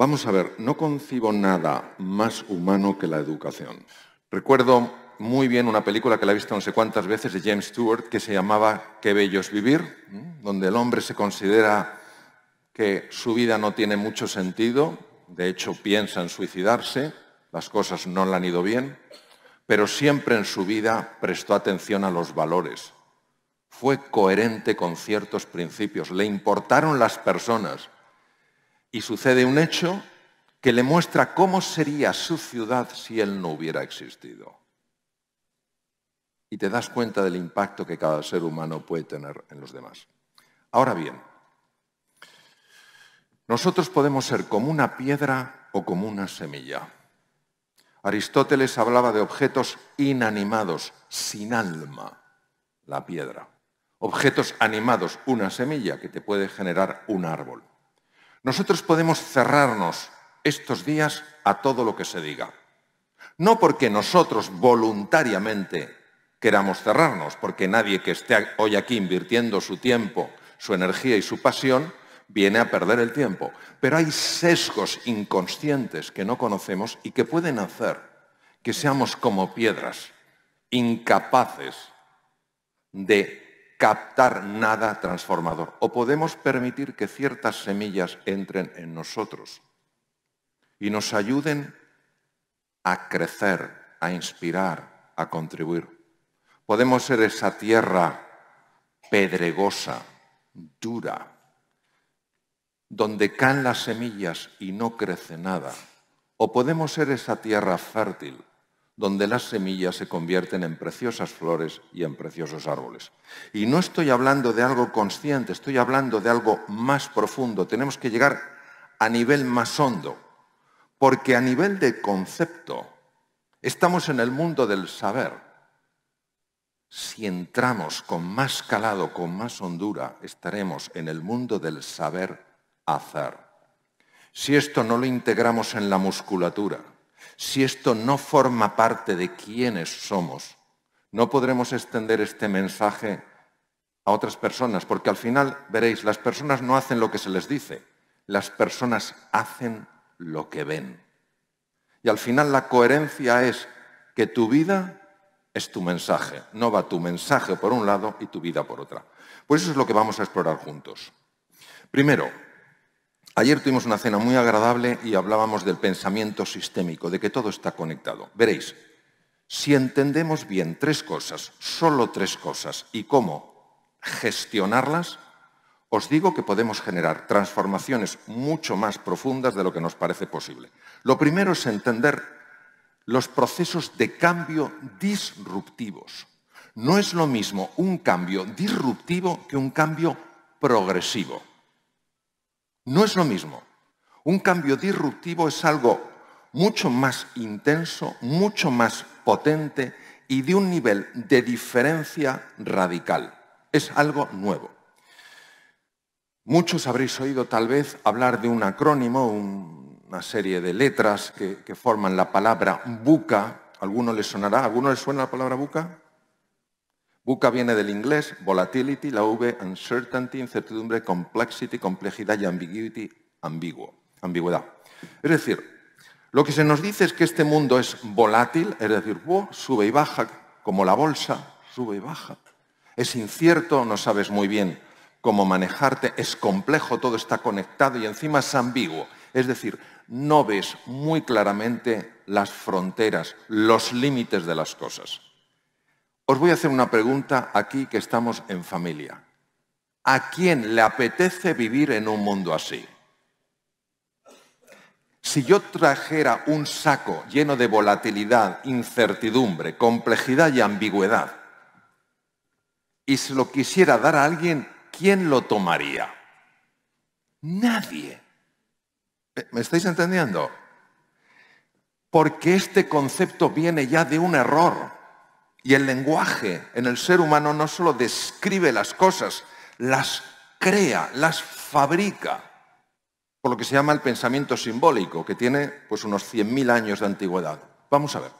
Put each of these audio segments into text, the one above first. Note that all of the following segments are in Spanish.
Vamos a ver, no concibo nada más humano que la educación. Recuerdo muy bien una película que la he visto no sé cuántas veces de James Stewart que se llamaba Qué bello es vivir, donde el hombre se considera que su vida no tiene mucho sentido, de hecho piensa en suicidarse, las cosas no le han ido bien, pero siempre en su vida prestó atención a los valores, fue coherente con ciertos principios, le importaron las personas y sucede un hecho que le muestra cómo sería su ciudad si él no hubiera existido. Y te das cuenta del impacto que cada ser humano puede tener en los demás. Ahora bien, nosotros podemos ser como una piedra o como una semilla. Aristóteles hablaba de objetos inanimados, sin alma, la piedra. Objetos animados, una semilla que te puede generar un árbol. Nosotros podemos cerrarnos estos días a todo lo que se diga. No porque nosotros voluntariamente queramos cerrarnos, porque nadie que esté hoy aquí invirtiendo su tiempo, su energía y su pasión viene a perder el tiempo. Pero hay sesgos inconscientes que no conocemos y que pueden hacer que seamos como piedras, incapaces de captar nada transformador o podemos permitir que ciertas semillas entren en nosotros y nos ayuden a crecer, a inspirar, a contribuir. Podemos ser esa tierra pedregosa, dura, donde caen las semillas y no crece nada. O podemos ser esa tierra fértil donde las semillas se convierten en preciosas flores y en preciosos árboles. Y no estoy hablando de algo consciente, estoy hablando de algo más profundo. Tenemos que llegar a nivel más hondo, porque a nivel de concepto estamos en el mundo del saber. Si entramos con más calado, con más hondura, estaremos en el mundo del saber hacer. Si esto no lo integramos en la musculatura, si esto no forma parte de quienes somos, no podremos extender este mensaje a otras personas, porque al final, veréis, las personas no hacen lo que se les dice, las personas hacen lo que ven. Y al final la coherencia es que tu vida es tu mensaje, no va tu mensaje por un lado y tu vida por otra. Pues eso es lo que vamos a explorar juntos. Primero, Ayer tuvimos una cena muy agradable y hablábamos del pensamiento sistémico, de que todo está conectado. Veréis, si entendemos bien tres cosas, solo tres cosas, y cómo gestionarlas, os digo que podemos generar transformaciones mucho más profundas de lo que nos parece posible. Lo primero es entender los procesos de cambio disruptivos. No es lo mismo un cambio disruptivo que un cambio progresivo. No es lo mismo. Un cambio disruptivo es algo mucho más intenso, mucho más potente y de un nivel de diferencia radical. Es algo nuevo. Muchos habréis oído tal vez hablar de un acrónimo, una serie de letras que, que, forman la palabra buca. ¿Alguno le sonará? ¿Alguno les suena la palabra buca? UCA viene del inglés volatility, la V uncertainty, incertidumbre, complexity, complejidad y ambiguity, ambiguo, ambigüedad. Es decir, lo que se nos dice es que este mundo es volátil, es decir, sube y baja, como la bolsa, sube y baja. Es incierto, no sabes muy bien cómo manejarte, es complejo, todo está conectado y encima es ambiguo. Es decir, no ves muy claramente las fronteras, los límites de las cosas. Os voy a hacer una pregunta aquí que estamos en familia. ¿A quién le apetece vivir en un mundo así? Si yo trajera un saco lleno de volatilidad, incertidumbre, complejidad y ambigüedad, y se lo quisiera dar a alguien, ¿quién lo tomaría? Nadie. ¿Me estáis entendiendo? Porque este concepto viene ya de un error. Y el lenguaje en el ser humano no solo describe las cosas, las crea, las fabrica, por lo que se llama el pensamiento simbólico, que tiene pues, unos 100.000 años de antigüedad. Vamos a ver.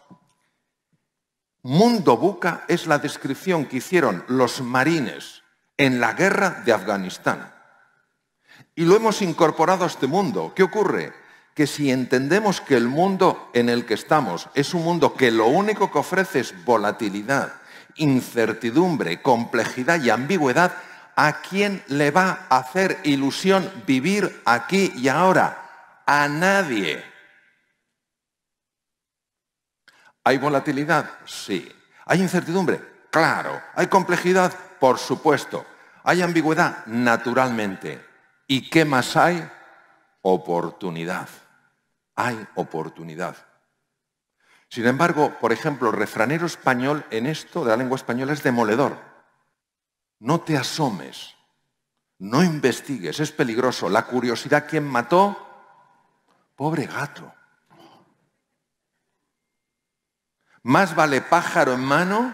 Mundo Buca es la descripción que hicieron los marines en la guerra de Afganistán. Y lo hemos incorporado a este mundo. ¿Qué ocurre? que si entendemos que el mundo en el que estamos es un mundo que lo único que ofrece es volatilidad, incertidumbre, complejidad y ambigüedad, ¿a quién le va a hacer ilusión vivir aquí y ahora? A nadie. ¿Hay volatilidad? Sí. ¿Hay incertidumbre? Claro. ¿Hay complejidad? Por supuesto. ¿Hay ambigüedad? Naturalmente. ¿Y qué más hay? Oportunidad hay oportunidad. Sin embargo, por ejemplo, refranero español en esto de la lengua española es demoledor. No te asomes, no investigues, es peligroso. La curiosidad, ¿quién mató? Pobre gato. Más vale pájaro en mano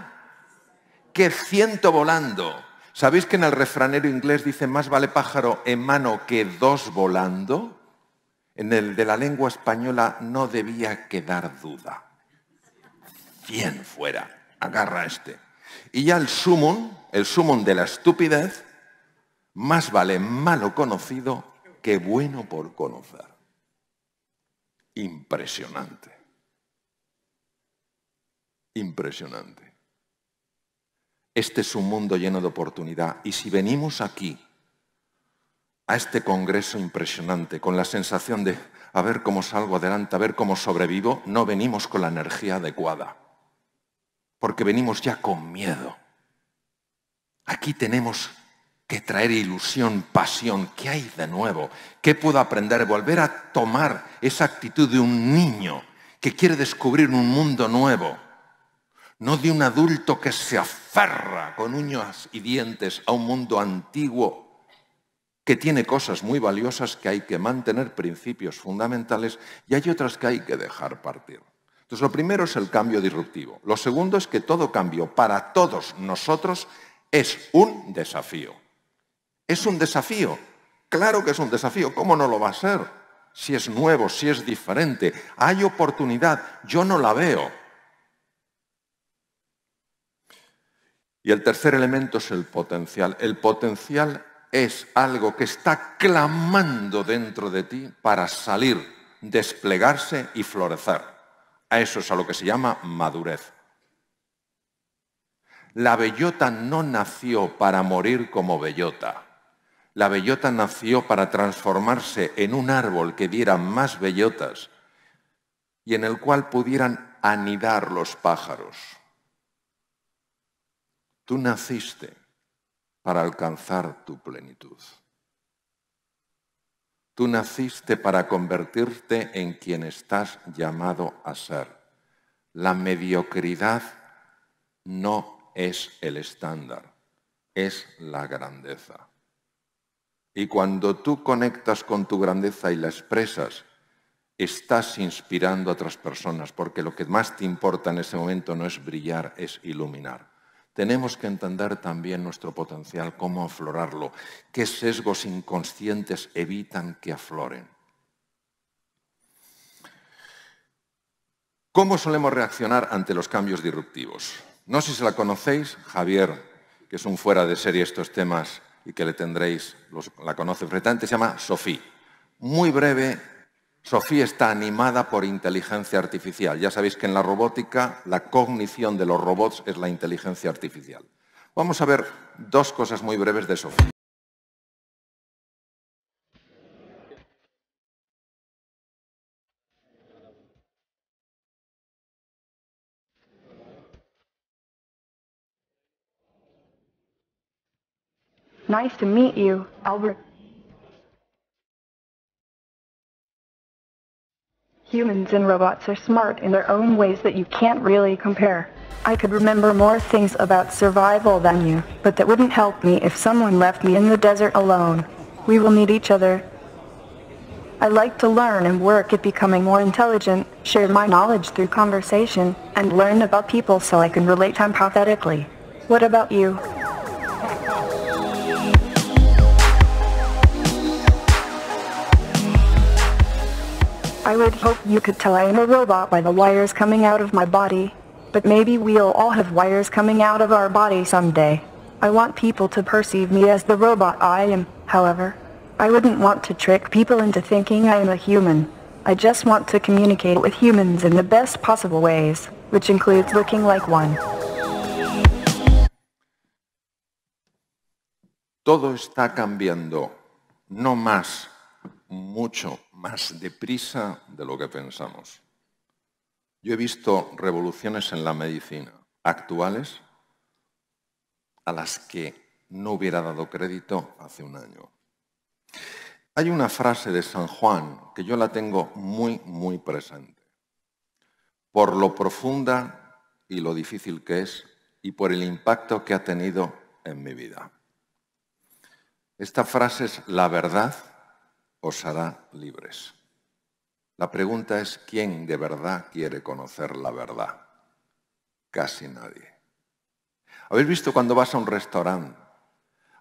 que ciento volando. ¿Sabéis que en el refranero inglés dice más vale pájaro en mano que dos volando? En el de la lengua española no debía quedar duda. quién fuera, agarra este. Y ya el sumum, el sumum de la estupidez, más vale malo conocido que bueno por conocer. Impresionante. Impresionante. Este es un mundo lleno de oportunidad y si venimos aquí a este congreso impresionante con la sensación de a ver cómo salgo adelante, a ver cómo sobrevivo, no venimos con la energía adecuada, porque venimos ya con miedo. Aquí tenemos que traer ilusión, pasión, ¿qué hay de nuevo? ¿Qué puedo aprender? Volver a tomar esa actitud de un niño que quiere descubrir un mundo nuevo, no de un adulto que se aferra con uñas y dientes a un mundo antiguo que tiene cosas muy valiosas que hay que mantener, principios fundamentales, y hay otras que hay que dejar partir. Entonces, lo primero es el cambio disruptivo. Lo segundo es que todo cambio para todos nosotros es un desafío. Es un desafío. Claro que es un desafío. ¿Cómo no lo va a ser? Si es nuevo, si es diferente. Hay oportunidad. Yo no la veo. Y el tercer elemento es el potencial. El potencial es algo que está clamando dentro de ti para salir, desplegarse y florecer. A eso es a lo que se llama madurez. La bellota no nació para morir como bellota. La bellota nació para transformarse en un árbol que diera más bellotas y en el cual pudieran anidar los pájaros. Tú naciste para alcanzar tu plenitud. Tú naciste para convertirte en quien estás llamado a ser. La mediocridad no es el estándar, es la grandeza. Y cuando tú conectas con tu grandeza y la expresas, estás inspirando a otras personas, porque lo que más te importa en ese momento no es brillar, es iluminar tenemos que entender también nuestro potencial, cómo aflorarlo, qué sesgos inconscientes evitan que afloren. ¿Cómo solemos reaccionar ante los cambios disruptivos? No sé si la conocéis, Javier, que es un fuera de serie estos temas y que le tendréis, la conoce fretante se llama Sofía. Muy breve Sofía está animada por inteligencia artificial. Ya sabéis que en la robótica la cognición de los robots es la inteligencia artificial. Vamos a ver dos cosas muy breves de Sofía. Humans and robots are smart in their own ways that you can't really compare. I could remember more things about survival than you, but that wouldn't help me if someone left me in the desert alone. We will need each other. I like to learn and work at becoming more intelligent, share my knowledge through conversation, and learn about people so I can relate empathetically. What about you? I would hope you could tell I am a robot by the wires coming out of my body. But maybe we'll all have wires coming out of our body someday. I want people to perceive me as the robot I am, however. I wouldn't want to trick people into thinking I am a human. I just want to communicate with humans in the best possible ways, which includes looking like one. Todo está cambiando, no más, mucho. más deprisa de lo que pensamos. Yo he visto revoluciones en la medicina actuales a las que no hubiera dado crédito hace un año. Hay una frase de San Juan que yo la tengo muy, muy presente. Por lo profunda y lo difícil que es y por el impacto que ha tenido en mi vida. Esta frase es la verdad os hará libres. La pregunta es quién de verdad quiere conocer la verdad. Casi nadie. ¿Habéis visto cuando vas a un restaurante?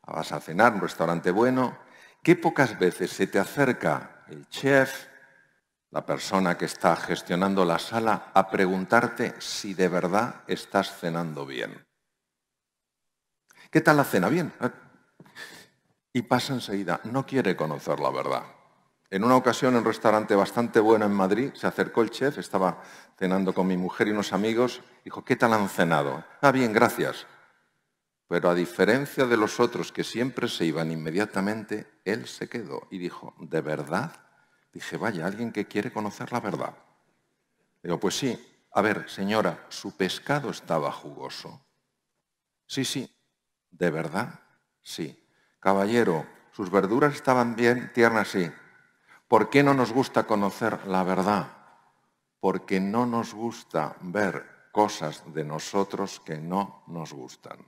Vas a cenar, un restaurante bueno, qué pocas veces se te acerca el chef, la persona que está gestionando la sala, a preguntarte si de verdad estás cenando bien. ¿Qué tal la cena? Bien y pasa enseguida. No quiere conocer la verdad. En una ocasión, en un restaurante bastante bueno en Madrid, se acercó el chef, estaba cenando con mi mujer y unos amigos, dijo, ¿qué tal han cenado? Ah, bien, gracias. Pero a diferencia de los otros que siempre se iban inmediatamente, él se quedó y dijo, ¿de verdad? Dije, vaya, alguien que quiere conocer la verdad. Digo, pues sí, a ver, señora, su pescado estaba jugoso. Sí, sí, ¿de verdad? Sí. Caballero, sus verduras estaban bien tiernas, sí. ¿Por qué no nos gusta conocer la verdad? Porque no nos gusta ver cosas de nosotros que no nos gustan.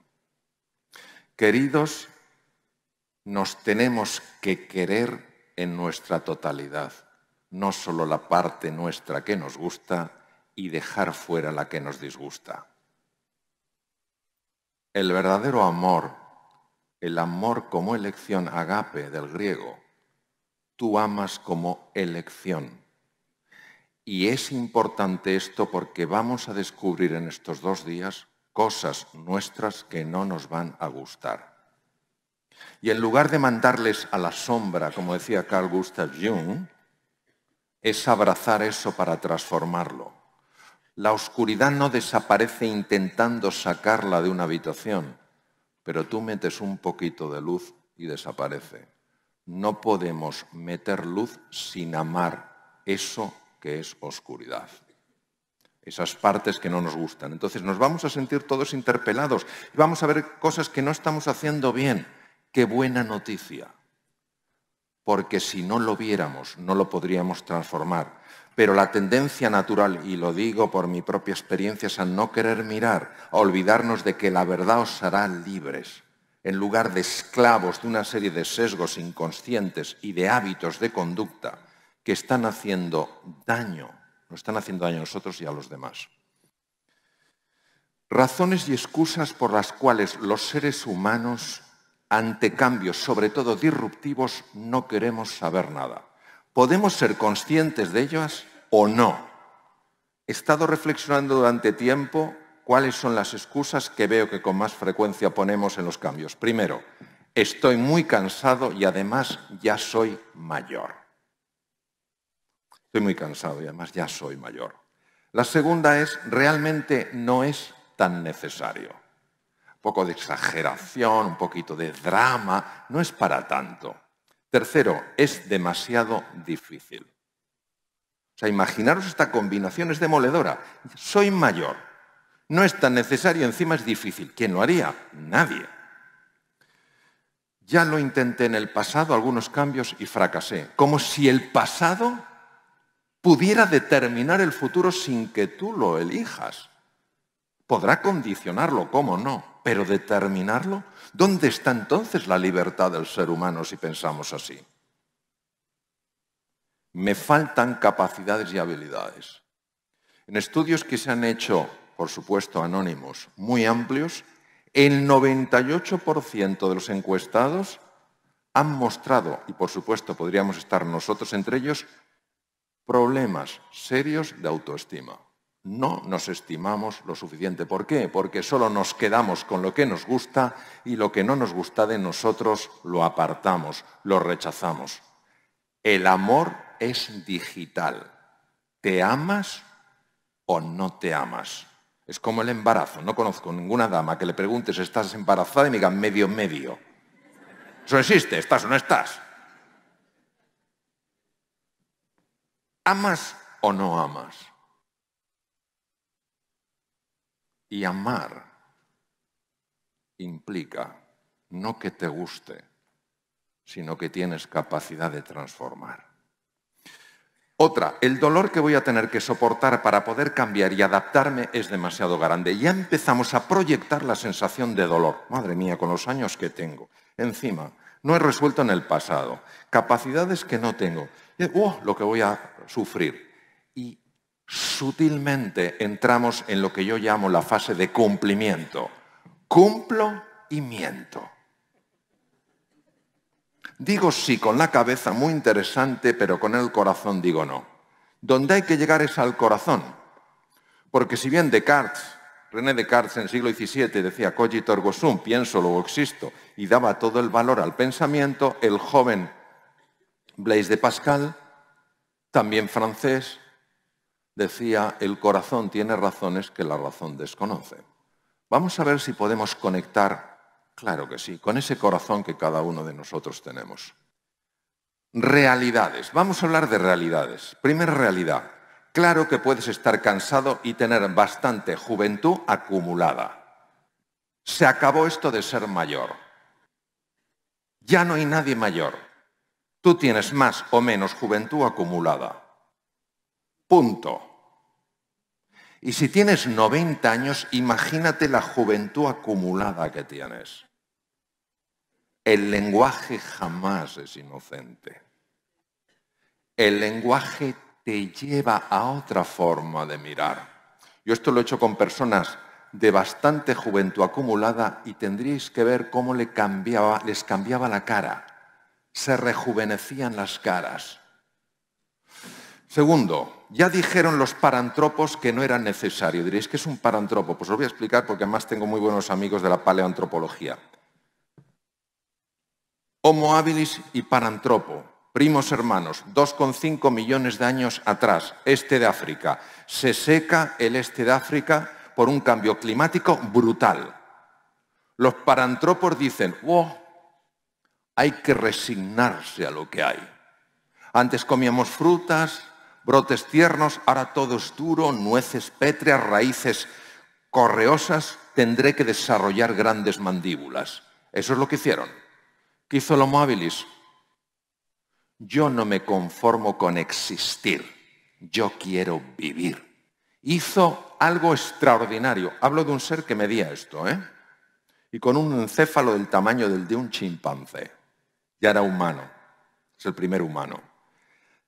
Queridos, nos tenemos que querer en nuestra totalidad, no solo la parte nuestra que nos gusta y dejar fuera la que nos disgusta. El verdadero amor el amor como elección, agape del griego. Tú amas como elección. Y es importante esto porque vamos a descubrir en estos dos días cosas nuestras que no nos van a gustar. Y en lugar de mandarles a la sombra, como decía Carl Gustav Jung, es abrazar eso para transformarlo. La oscuridad no desaparece intentando sacarla de una habitación pero tú metes un poquito de luz y desaparece. No podemos meter luz sin amar eso que es oscuridad. Esas partes que no nos gustan. Entonces nos vamos a sentir todos interpelados y vamos a ver cosas que no estamos haciendo bien. Qué buena noticia. Porque si no lo viéramos, no lo podríamos transformar. Pero la tendencia natural, y lo digo por mi propia experiencia, es a no querer mirar, a olvidarnos de que la verdad os hará libres, en lugar de esclavos de una serie de sesgos inconscientes y de hábitos de conducta que están haciendo daño, nos están haciendo daño a nosotros y a los demás. Razones y excusas por las cuales los seres humanos, ante cambios, sobre todo disruptivos, no queremos saber nada podemos ser conscientes de ellas o no. He estado reflexionando durante tiempo cuáles son las excusas que veo que con más frecuencia ponemos en los cambios. Primero, estoy muy cansado y además ya soy mayor. Estoy muy cansado y además ya soy mayor. La segunda es, realmente no es tan necesario. Un poco de exageración, un poquito de drama, no es para tanto. Tercero, es demasiado difícil. O sea, imaginaros esta combinación es demoledora. Soy mayor, no es tan necesario, encima es difícil. ¿Quién lo haría? Nadie. Ya lo intenté en el pasado, algunos cambios, y fracasé. Como si el pasado pudiera determinar el futuro sin que tú lo elijas. Podrá condicionarlo, ¿cómo no? pero determinarlo, ¿dónde está entonces la libertad del ser humano si pensamos así? Me faltan capacidades y habilidades. En estudios que se han hecho, por supuesto, anónimos, muy amplios, el 98% de los encuestados han mostrado, y por supuesto podríamos estar nosotros entre ellos, problemas serios de autoestima no nos estimamos lo suficiente. ¿Por qué? Porque solo nos quedamos con lo que nos gusta y lo que no nos gusta de nosotros lo apartamos, lo rechazamos. El amor es digital. ¿Te amas o no te amas? Es como el embarazo. No conozco ninguna dama que le preguntes, ¿estás embarazada? Y me diga, medio, medio. Eso existe, ¿estás o no estás? ¿Amas o no amas? Y amar implica no que te guste, sino que tienes capacidad de transformar. Otra, el dolor que voy a tener que soportar para poder cambiar y adaptarme es demasiado grande. Ya empezamos a proyectar la sensación de dolor. Madre mía, con los años que tengo. Encima, no he resuelto en el pasado. Capacidades que no tengo. Eh, oh, lo que voy a sufrir sutilmente entramos en lo que yo llamo la fase de cumplimiento. Cumplo y miento. Digo sí con la cabeza, muy interesante, pero con el corazón digo no. Donde hay que llegar es al corazón. Porque si bien Descartes, René Descartes en el siglo XVII decía cogito ergo sum, pienso luego existo, y daba todo el valor al pensamiento, el joven Blaise de Pascal, también francés, decía, el corazón tiene razones que la razón desconoce. Vamos a ver si podemos conectar, claro que sí, con ese corazón que cada uno de nosotros tenemos. Realidades. Vamos a hablar de realidades. Primera realidad. Claro que puedes estar cansado y tener bastante juventud acumulada. Se acabó esto de ser mayor. Ya no hay nadie mayor. Tú tienes más o menos juventud acumulada. Punto. Y si tienes 90 años, imagínate la juventud acumulada que tienes. El lenguaje jamás es inocente. El lenguaje te lleva a otra forma de mirar. Yo esto lo he hecho con personas de bastante juventud acumulada y tendríais que ver cómo les cambiaba la cara. Se rejuvenecían las caras. Segundo, ya dijeron los parantropos que no era necesario. Diréis, que es un parantropo? Pues os voy a explicar porque además tengo muy buenos amigos de la paleoantropología. Homo habilis y parantropo, primos hermanos, 2,5 millones de años atrás, este de África. Se seca el este de África por un cambio climático brutal. Los parantropos dicen, oh, hay que resignarse a lo que hay. Antes comíamos frutas, brotes tiernos, ahora todo es duro, nueces pétreas, raíces correosas, tendré que desarrollar grandes mandíbulas. Eso es lo que hicieron. ¿Qué hizo el Yo no me conformo con existir, yo quiero vivir. Hizo algo extraordinario. Hablo de un ser que medía esto, ¿eh? Y con un encéfalo del tamaño del de un chimpancé. Ya era humano, es el primer humano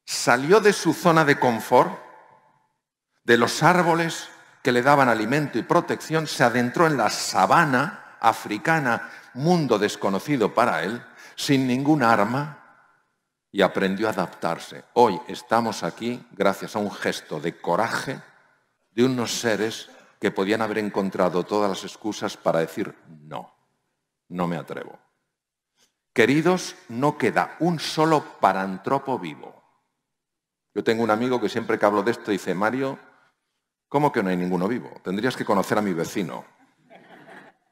salió de su zona de confort, de los árboles que le daban alimento y protección, se adentró en la sabana africana, mundo desconocido para él, sin ningún arma y aprendió a adaptarse. Hoy estamos aquí gracias a un gesto de coraje de unos seres que podían haber encontrado todas las excusas para decir no, no me atrevo. Queridos, no queda un solo parantropo vivo yo tengo un amigo que siempre que hablo de esto dice, Mario, ¿cómo que no hay ninguno vivo? Tendrías que conocer a mi vecino.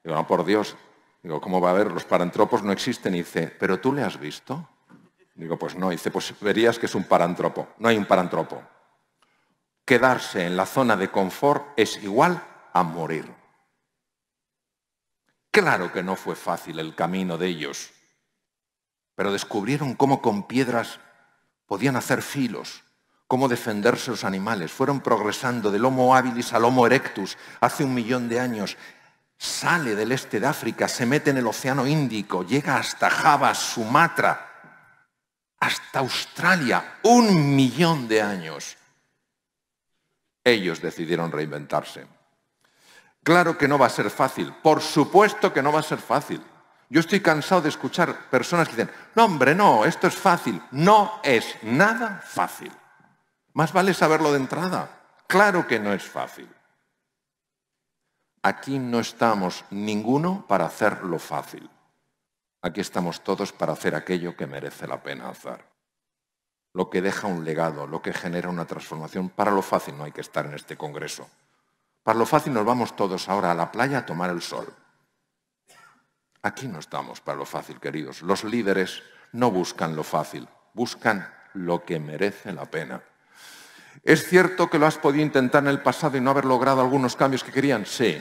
Digo, no, por Dios. Digo, ¿cómo va a haber? Los parantropos no existen. Y dice, ¿pero tú le has visto? Digo, pues no. Y dice, pues verías que es un parantropo. No hay un parantropo. Quedarse en la zona de confort es igual a morir. Claro que no fue fácil el camino de ellos, pero descubrieron cómo con piedras podían hacer filos cómo defenderse los animales. Fueron progresando del Homo habilis al Homo erectus hace un millón de años. Sale del este de África, se mete en el Océano Índico, llega hasta Java, Sumatra, hasta Australia, un millón de años. Ellos decidieron reinventarse. Claro que no va a ser fácil, por supuesto que no va a ser fácil. Yo estoy cansado de escuchar personas que dicen, no hombre, no, esto es fácil. No es nada fácil. Más vale saberlo de entrada. Claro que no es fácil. Aquí no estamos ninguno para hacer lo fácil. Aquí estamos todos para hacer aquello que merece la pena hacer. Lo que deja un legado, lo que genera una transformación. Para lo fácil no hay que estar en este Congreso. Para lo fácil nos vamos todos ahora a la playa a tomar el sol. Aquí no estamos para lo fácil, queridos. Los líderes no buscan lo fácil, buscan lo que merece la pena. ¿Es cierto que lo has podido intentar en el pasado y no haber logrado algunos cambios que querían? Sí.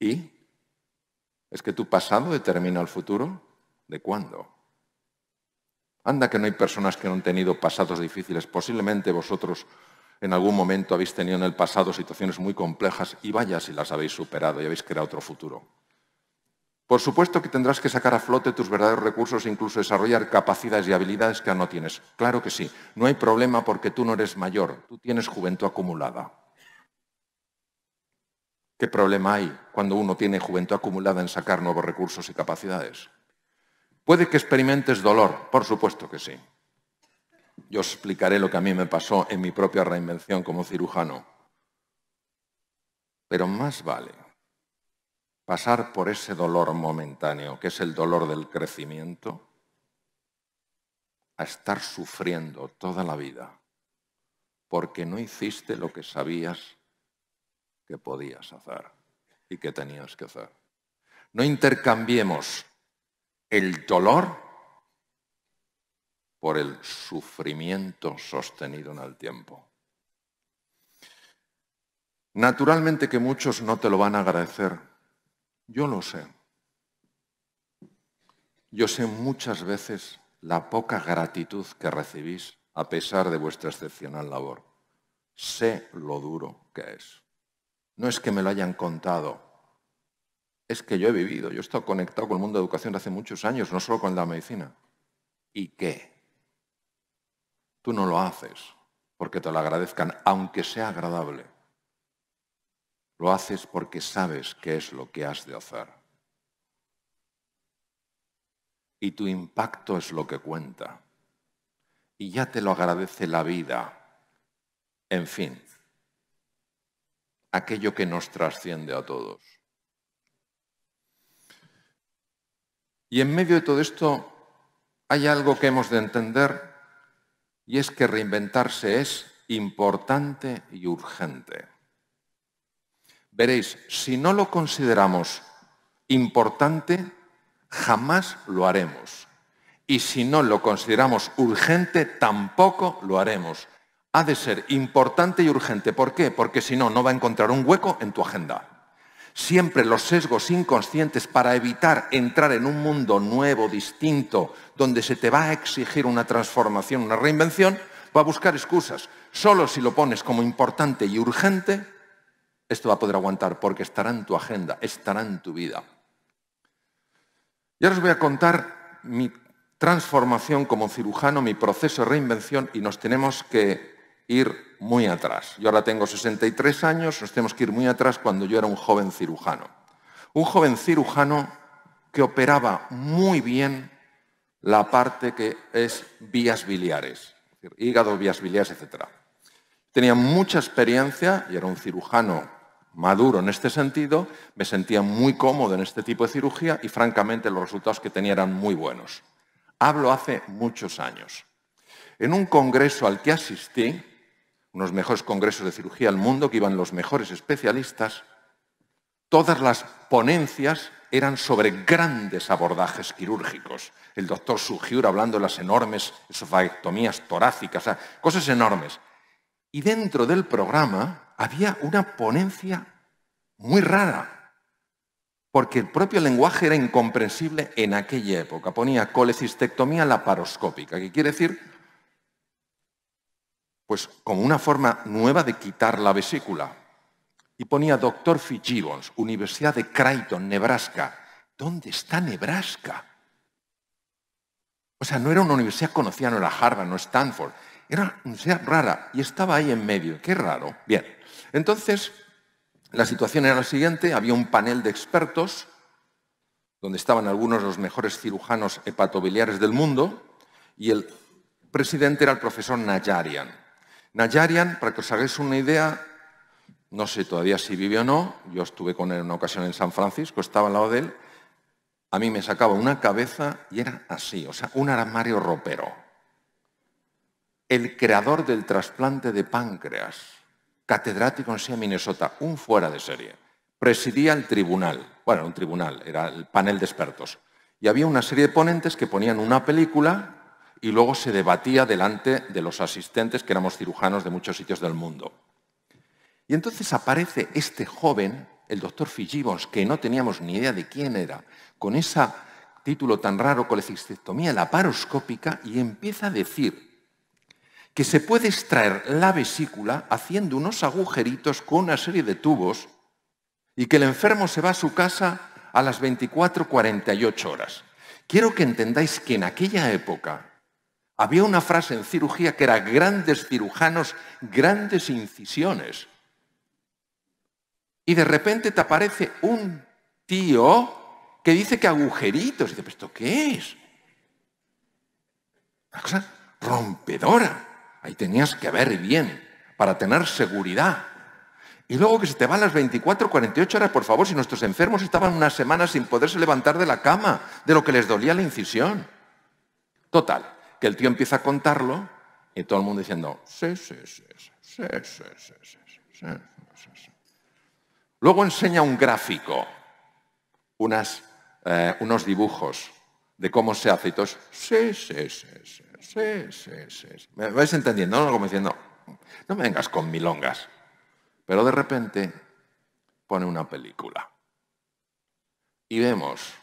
¿Y? ¿Es que tu pasado determina el futuro? ¿De cuándo? Anda que no hay personas que no han tenido pasados difíciles. Posiblemente vosotros en algún momento habéis tenido en el pasado situaciones muy complejas y vaya si las habéis superado y habéis creado otro futuro. Por supuesto que tendrás que sacar a flote tus verdaderos recursos e incluso desarrollar capacidades y habilidades que aún no tienes. Claro que sí, no hay problema porque tú no eres mayor, tú tienes juventud acumulada. ¿Qué problema hay cuando uno tiene juventud acumulada en sacar nuevos recursos y capacidades? Puede que experimentes dolor, por supuesto que sí. Yo os explicaré lo que a mí me pasó en mi propia reinvención como cirujano. Pero más vale pasar por ese dolor momentáneo, que es el dolor del crecimiento, a estar sufriendo toda la vida porque no hiciste lo que sabías que podías hacer y que tenías que hacer. No intercambiemos el dolor por el sufrimiento sostenido en el tiempo. Naturalmente que muchos no te lo van a agradecer yo lo sé. Yo sé muchas veces la poca gratitud que recibís a pesar de vuestra excepcional labor. Sé lo duro que es. No es que me lo hayan contado, es que yo he vivido, yo he estado conectado con el mundo de educación hace muchos años, no solo con la medicina. ¿Y qué? Tú no lo haces porque te lo agradezcan, aunque sea agradable. Lo haces porque sabes qué es lo que has de hacer. Y tu impacto es lo que cuenta. Y ya te lo agradece la vida. En fin, aquello que nos trasciende a todos. Y en medio de todo esto hay algo que hemos de entender y es que reinventarse es importante y urgente. Veréis, si no lo consideramos importante, jamás lo haremos. Y si no lo consideramos urgente, tampoco lo haremos. Ha de ser importante y urgente. ¿Por qué? Porque si no, no va a encontrar un hueco en tu agenda. Siempre los sesgos inconscientes para evitar entrar en un mundo nuevo, distinto, donde se te va a exigir una transformación, una reinvención, va a buscar excusas. Solo si lo pones como importante y urgente, esto va a poder aguantar porque estará en tu agenda, estará en tu vida. Y ahora os voy a contar mi transformación como cirujano, mi proceso de reinvención y nos tenemos que ir muy atrás. Yo ahora tengo 63 años, nos tenemos que ir muy atrás cuando yo era un joven cirujano. Un joven cirujano que operaba muy bien la parte que es vías biliares, hígado, vías biliares, etc. Tenía mucha experiencia y era un cirujano maduro en este sentido, me sentía muy cómodo en este tipo de cirugía y francamente los resultados que tenía eran muy buenos. Hablo hace muchos años. En un congreso al que asistí, unos mejores congresos de cirugía del mundo, que iban los mejores especialistas, todas las ponencias eran sobre grandes abordajes quirúrgicos. El doctor Sugiura hablando de las enormes esofagectomías torácicas, cosas enormes. Y dentro del programa, había una ponencia muy rara, porque el propio lenguaje era incomprensible en aquella época. Ponía colecistectomía laparoscópica, que quiere decir, pues como una forma nueva de quitar la vesícula. Y ponía doctor Fitzgibbons, Universidad de Creighton, Nebraska. ¿Dónde está Nebraska? O sea, no era una universidad conocida, no era Harvard, no Stanford. Era una universidad rara y estaba ahí en medio. Qué raro. Bien. Entonces, la situación era la siguiente, había un panel de expertos, donde estaban algunos de los mejores cirujanos hepatobiliares del mundo, y el presidente era el profesor Nayarian. Nayarian, para que os hagáis una idea, no sé todavía si vive o no, yo estuve con él en una ocasión en San Francisco, estaba al lado de él, a mí me sacaba una cabeza y era así, o sea, un armario ropero. El creador del trasplante de páncreas catedrático en sea Minnesota, un fuera de serie. Presidía el tribunal, bueno, un tribunal, era el panel de expertos. Y había una serie de ponentes que ponían una película y luego se debatía delante de los asistentes, que éramos cirujanos de muchos sitios del mundo. Y entonces aparece este joven, el doctor fijibons que no teníamos ni idea de quién era, con ese título tan raro, colecistectomía laparoscópica, y empieza a decir que se puede extraer la vesícula haciendo unos agujeritos con una serie de tubos y que el enfermo se va a su casa a las 24-48 horas. Quiero que entendáis que en aquella época había una frase en cirugía que era grandes cirujanos, grandes incisiones. Y de repente te aparece un tío que dice que agujeritos. Y dice, esto qué es? Una cosa rompedora. Ahí tenías que ver bien para tener seguridad. Y luego que se te van las 24, 48 horas, por favor, si nuestros enfermos estaban unas semanas sin poderse levantar de la cama, de lo que les dolía la incisión. Total, que el tío empieza a contarlo y todo el mundo diciendo, sí, sí, sí, sí, sí, sí, sí, sí, sí, sí. Luego enseña un gráfico, unos dibujos de cómo se hace y todos, sí, sí, sí, sí, Sí, sí, sí. ¿Me vais entendiendo? No, como diciendo, no me vengas con milongas. Pero de repente pone una película. Y vemos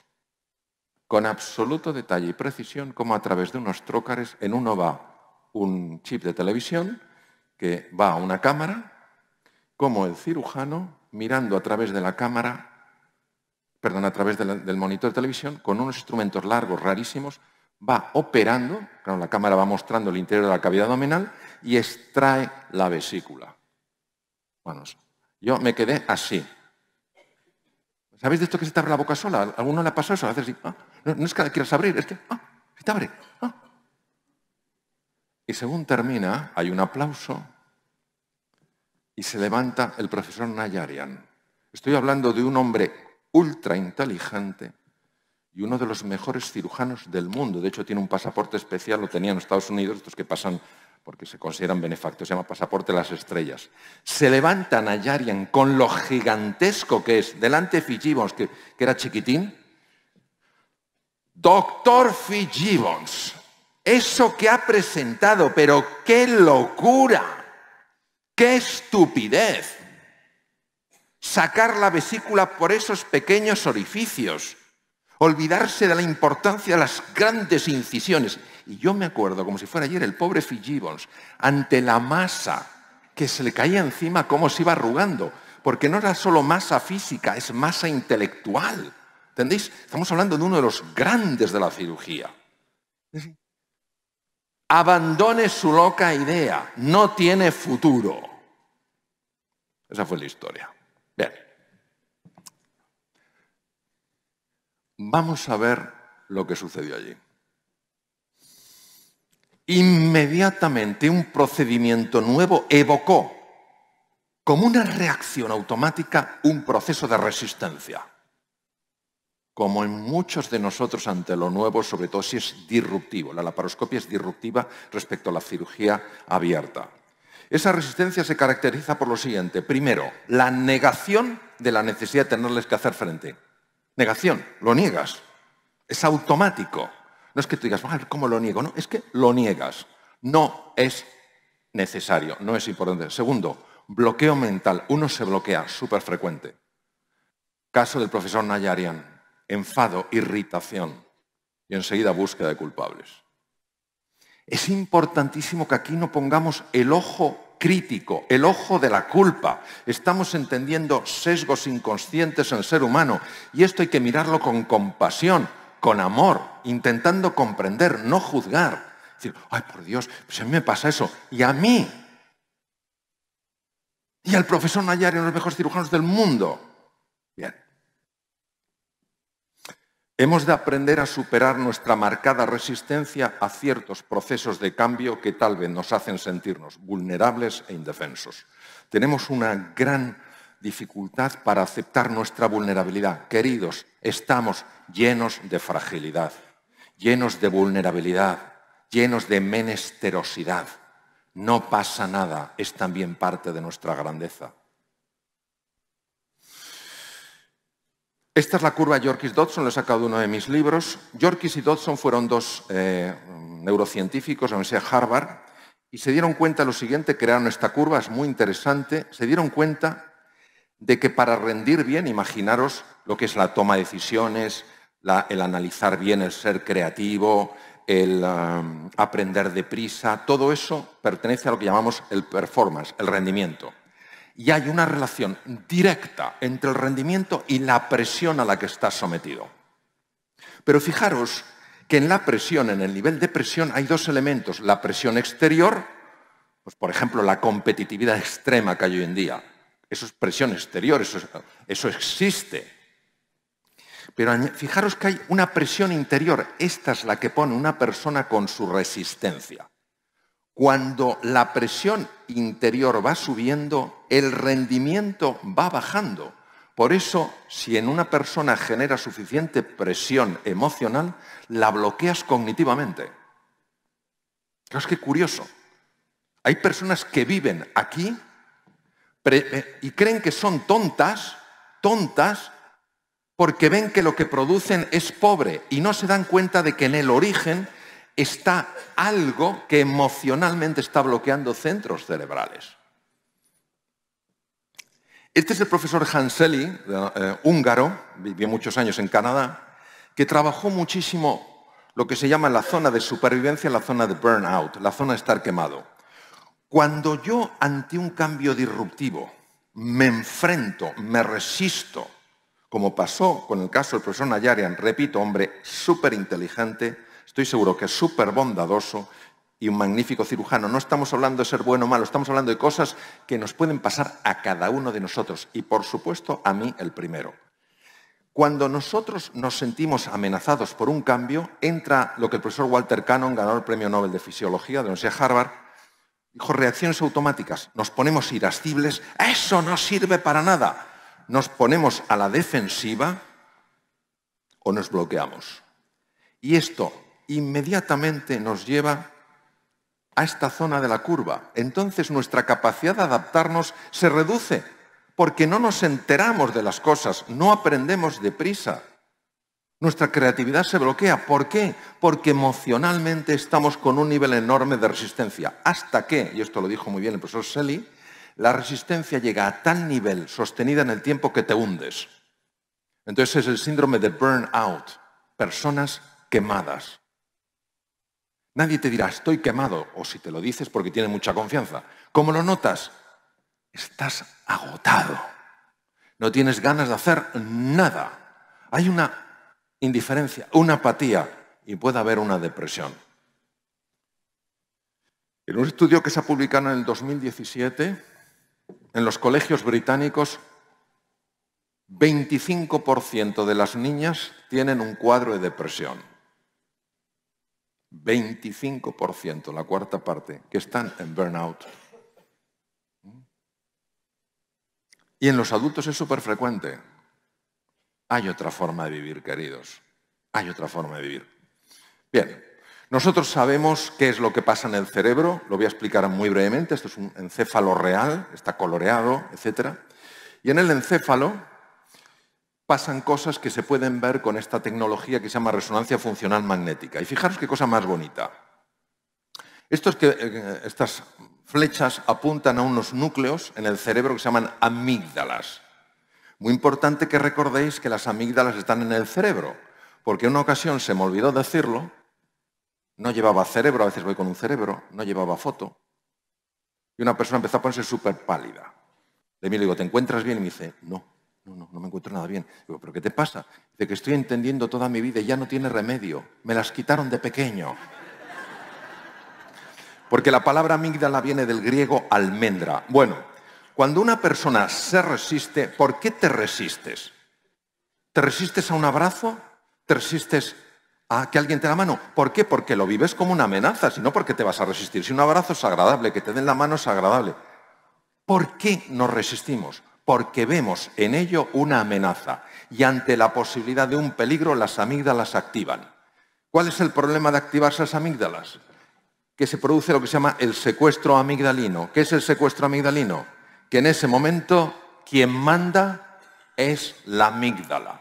con absoluto detalle y precisión cómo a través de unos trócares en uno va un chip de televisión que va a una cámara, como el cirujano mirando a través de la cámara, perdón, a través del monitor de televisión con unos instrumentos largos, rarísimos, va operando, claro, la cámara va mostrando el interior de la cavidad abdominal y extrae la vesícula. Bueno, yo me quedé así. ¿Sabéis de esto que se te abre la boca sola? ¿Alguno le ha pasado eso? Ah, no, es que quieras abrir, es que ah, se te abre. Ah. Y según termina, hay un aplauso y se levanta el profesor Nayarian. Estoy hablando de un hombre ultra inteligente y uno de los mejores cirujanos del mundo. De hecho, tiene un pasaporte especial, lo tenía en Estados Unidos, estos que pasan porque se consideran benefactos, se llama pasaporte las estrellas. Se levantan a Yarian con lo gigantesco que es, delante de Fijibons, que, que era chiquitín. Doctor Fijibons, eso que ha presentado, pero qué locura, qué estupidez. Sacar la vesícula por esos pequeños orificios olvidarse de la importancia de las grandes incisiones. Y yo me acuerdo, como si fuera ayer, el pobre Fijibons, ante la masa que se le caía encima, cómo se iba arrugando, porque no era solo masa física, es masa intelectual. ¿Entendéis? Estamos hablando de uno de los grandes de la cirugía. Abandone su loca idea, no tiene futuro. Esa fue la historia. Vamos a ver lo que sucedió allí. Inmediatamente un procedimiento nuevo evocó como una reacción automática un proceso de resistencia. Como en muchos de nosotros ante lo nuevo, sobre todo si es disruptivo. La laparoscopia es disruptiva respecto a la cirugía abierta. Esa resistencia se caracteriza por lo siguiente. Primero, la negación de la necesidad de tenerles que hacer frente. Negación, lo niegas. Es automático. No es que tú digas, ¿cómo lo niego? No, es que lo niegas. No es necesario, no es importante. Segundo, bloqueo mental. Uno se bloquea súper frecuente. Caso del profesor Nayarian. Enfado, irritación y enseguida búsqueda de culpables. Es importantísimo que aquí no pongamos el ojo crítico, el ojo de la culpa. Estamos entendiendo sesgos inconscientes en el ser humano y esto hay que mirarlo con compasión, con amor, intentando comprender, no juzgar. Decir, ay por Dios, pues a mí me pasa eso. Y a mí. Y al profesor Nayar uno de los mejores cirujanos del mundo. Hemos de aprender a superar nuestra marcada resistencia a ciertos procesos de cambio que tal vez nos hacen sentirnos vulnerables e indefensos. Tenemos una gran dificultad para aceptar nuestra vulnerabilidad. Queridos, estamos llenos de fragilidad, llenos de vulnerabilidad, llenos de menesterosidad. No pasa nada, es también parte de nuestra grandeza. Esta es la curva Yorkis-Dodson, lo he sacado de uno de mis libros. Yorkis y Dodson fueron dos eh, neurocientíficos de la Universidad de Harvard y se dieron cuenta de lo siguiente, crearon esta curva, es muy interesante, se dieron cuenta de que para rendir bien, imaginaros lo que es la toma de decisiones, el analizar bien, el ser creativo, el um, aprender deprisa, todo eso pertenece a lo que llamamos el performance, el rendimiento y hay una relación directa entre el rendimiento y la presión a la que está sometido. Pero fijaros que en la presión, en el nivel de presión, hay dos elementos. La presión exterior, pues, por ejemplo la competitividad extrema que hay hoy en día. Eso es presión exterior, eso existe. Pero fijaros que hay una presión interior. Esta es la que pone una persona con su resistencia. Cuando la presión interior va subiendo, el rendimiento va bajando. Por eso, si en una persona genera suficiente presión emocional, la bloqueas cognitivamente. Claro, es que curioso. Hay personas que viven aquí eh, y creen que son tontas, tontas, porque ven que lo que producen es pobre y no se dan cuenta de que en el origen está algo que emocionalmente está bloqueando centros cerebrales. Este es el profesor Hanseli, eh, húngaro, vivió muchos años en Canadá, que trabajó muchísimo lo que se llama la zona de supervivencia, la zona de burnout, la zona de estar quemado. Cuando yo ante un cambio disruptivo me enfrento, me resisto, como pasó con el caso del profesor Nayarian, repito, hombre súper inteligente, estoy seguro que es súper bondadoso y un magnífico cirujano. No estamos hablando de ser bueno o malo, estamos hablando de cosas que nos pueden pasar a cada uno de nosotros y por supuesto a mí el primero. Cuando nosotros nos sentimos amenazados por un cambio, entra lo que el profesor Walter Cannon, ganó el Premio Nobel de Fisiología de la Universidad de Harvard, dijo reacciones automáticas. Nos ponemos irascibles, eso no sirve para nada. Nos ponemos a la defensiva o nos bloqueamos. Y esto inmediatamente nos lleva a esta zona de la curva. Entonces nuestra capacidad de adaptarnos se reduce porque no nos enteramos de las cosas, no aprendemos deprisa. Nuestra creatividad se bloquea. ¿Por qué? Porque emocionalmente estamos con un nivel enorme de resistencia. Hasta que, y esto lo dijo muy bien el profesor Selly, la resistencia llega a tal nivel sostenida en el tiempo que te hundes. Entonces es el síndrome de burnout, personas quemadas. Nadie te dirá, estoy quemado, o si te lo dices porque tiene mucha confianza. ¿Cómo lo notas? Estás agotado. No tienes ganas de hacer nada. Hay una indiferencia, una apatía y puede haber una depresión. En un estudio que se ha publicado en el 2017, en los colegios británicos, 25% de las niñas tienen un cuadro de depresión. 25%, la cuarta parte, que están en burnout. Y en los adultos es súper frecuente. Hay otra forma de vivir, queridos. Hay otra forma de vivir. Bien, nosotros sabemos qué es lo que pasa en el cerebro, lo voy a explicar muy brevemente, esto es un encéfalo real, está coloreado, etc. Y en el encéfalo pasan cosas que se pueden ver con esta tecnología que se llama resonancia funcional magnética. Y fijaros qué cosa más bonita. Eh, estas flechas apuntan a unos núcleos en el cerebro que se llaman amígdalas. Muy importante que recordéis que las amígdalas están en el cerebro, porque en una ocasión se me olvidó decirlo, no llevaba cerebro, a veces voy con un cerebro, no llevaba foto, y una persona empezó a ponerse súper pálida. Le mí digo, ¿te encuentras bien? Y me dice, no no, no, no me encuentro nada bien. Digo, ¿pero qué te pasa? Dice que estoy entendiendo toda mi vida y ya no tiene remedio. Me las quitaron de pequeño. Porque la palabra amígdala viene del griego almendra. Bueno, cuando una persona se resiste, ¿por qué te resistes? ¿Te resistes a un abrazo? ¿Te resistes a que alguien te la mano? ¿Por qué? Porque lo vives como una amenaza, sino porque te vas a resistir. Si un abrazo es agradable, que te den la mano es agradable. ¿Por qué nos resistimos? porque vemos en ello una amenaza y ante la posibilidad de un peligro las amígdalas activan. ¿Cuál es el problema de activar esas amígdalas? Que se produce lo que se llama el secuestro amigdalino. ¿Qué es el secuestro amigdalino? Que en ese momento quien manda es la amígdala.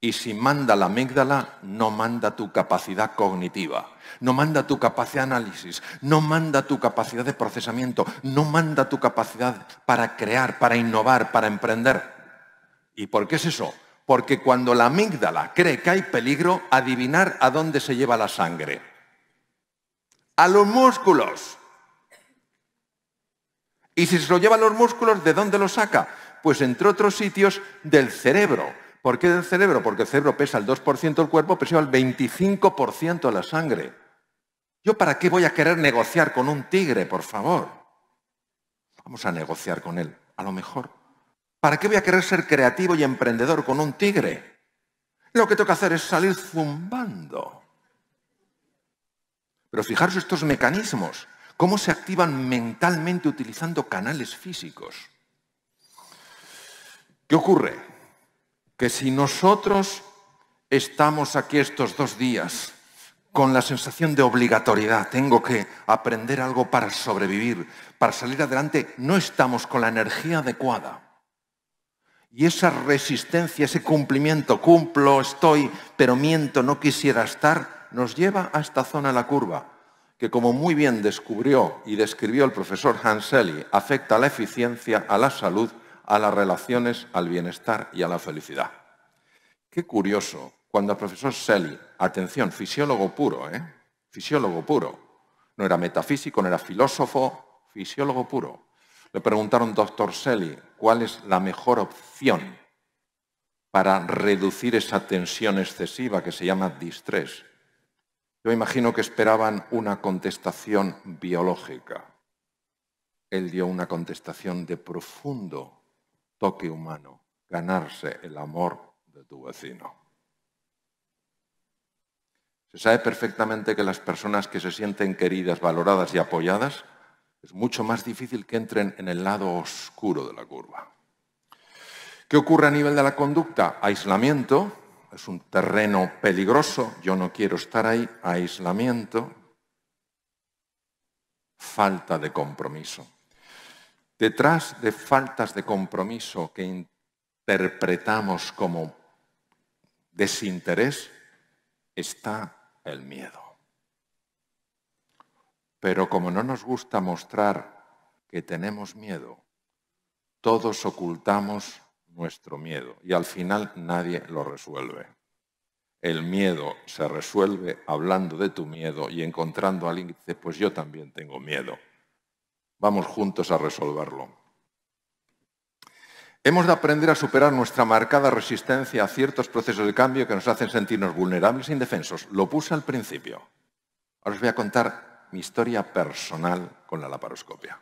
Y si manda la amígdala, no manda tu capacidad cognitiva no manda tu capacidad de análisis, no manda tu capacidad de procesamiento, no manda tu capacidad para crear, para innovar, para emprender. ¿Y por qué es eso? Porque cuando la amígdala cree que hay peligro, adivinar a dónde se lleva la sangre. A los músculos. Y si se lo lleva a los músculos, ¿de dónde lo saca? Pues entre otros sitios del cerebro. ¿Por qué del cerebro? Porque el cerebro pesa el 2% del cuerpo, pero lleva el 25% de la sangre. ¿Yo para qué voy a querer negociar con un tigre, por favor? Vamos a negociar con él, a lo mejor. ¿Para qué voy a querer ser creativo y emprendedor con un tigre? Lo que tengo que hacer es salir zumbando. Pero fijaros estos mecanismos, cómo se activan mentalmente utilizando canales físicos. ¿Qué ocurre? Que si nosotros estamos aquí estos dos días con la sensación de obligatoriedad, tengo que aprender algo para sobrevivir, para salir adelante, no estamos con la energía adecuada. Y esa resistencia, ese cumplimiento, cumplo, estoy, pero miento, no quisiera estar, nos lleva a esta zona de la curva, que como muy bien descubrió y describió el profesor Hans Hanseli, afecta a la eficiencia, a la salud, a las relaciones, al bienestar y a la felicidad. Qué curioso, cuando el profesor Selly Atención, fisiólogo puro, ¿eh? Fisiólogo puro. No era metafísico, no era filósofo, fisiólogo puro. Le preguntaron, doctor Selly, ¿cuál es la mejor opción para reducir esa tensión excesiva que se llama distrés? Yo imagino que esperaban una contestación biológica. Él dio una contestación de profundo toque humano, ganarse el amor de tu vecino. Se sabe perfectamente que las personas que se sienten queridas, valoradas y apoyadas, es mucho más difícil que entren en el lado oscuro de la curva. ¿Qué ocurre a nivel de la conducta? Aislamiento, es un terreno peligroso, yo no quiero estar ahí, aislamiento, falta de compromiso. Detrás de faltas de compromiso que interpretamos como desinterés está el miedo. Pero como no nos gusta mostrar que tenemos miedo, todos ocultamos nuestro miedo y al final nadie lo resuelve. El miedo se resuelve hablando de tu miedo y encontrando a alguien que dice, pues yo también tengo miedo. Vamos juntos a resolverlo. Hemos de aprender a superar nuestra marcada resistencia a ciertos procesos de cambio que nos hacen sentirnos vulnerables e indefensos. Lo puse al principio. Ahora os voy a contar mi historia personal con la laparoscopia.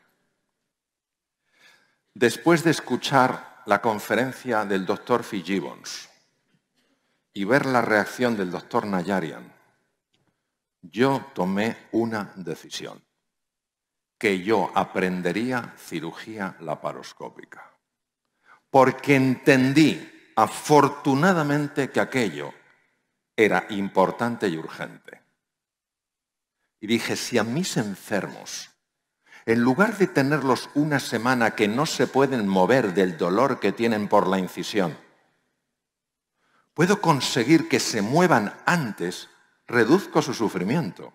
Después de escuchar la conferencia del doctor Fijibons y ver la reacción del doctor Nayarian, yo tomé una decisión, que yo aprendería cirugía laparoscópica porque entendí afortunadamente que aquello era importante y urgente. Y dije, si a mis enfermos, en lugar de tenerlos una semana que no se pueden mover del dolor que tienen por la incisión, puedo conseguir que se muevan antes, reduzco su sufrimiento.